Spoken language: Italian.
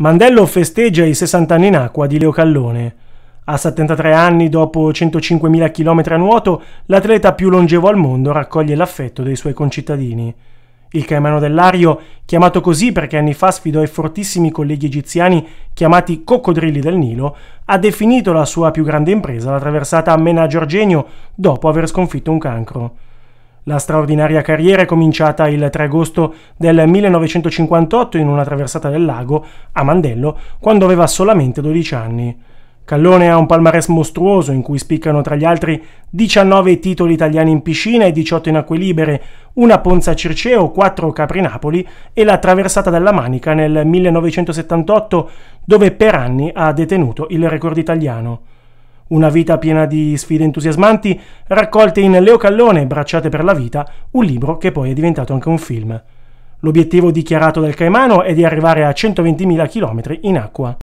Mandello festeggia i 60 anni in acqua di Leo Callone. A 73 anni, dopo 105.000 km a nuoto, l'atleta più longevo al mondo raccoglie l'affetto dei suoi concittadini. Il Caimano dell'Ario, chiamato così perché anni fa sfidò i fortissimi colleghi egiziani chiamati coccodrilli del Nilo, ha definito la sua più grande impresa la traversata a Mena Giorgenio dopo aver sconfitto un cancro. La straordinaria carriera è cominciata il 3 agosto del 1958 in una traversata del lago a Mandello, quando aveva solamente 12 anni. Callone ha un palmarès mostruoso in cui spiccano tra gli altri 19 titoli italiani in piscina e 18 in acque libere, una Ponza Circeo, 4 Capri Napoli e la traversata della Manica nel 1978, dove per anni ha detenuto il record italiano. Una vita piena di sfide entusiasmanti, raccolte in Leo Callone, Bracciate per la vita, un libro che poi è diventato anche un film. L'obiettivo dichiarato dal Caimano è di arrivare a 120.000 km in acqua.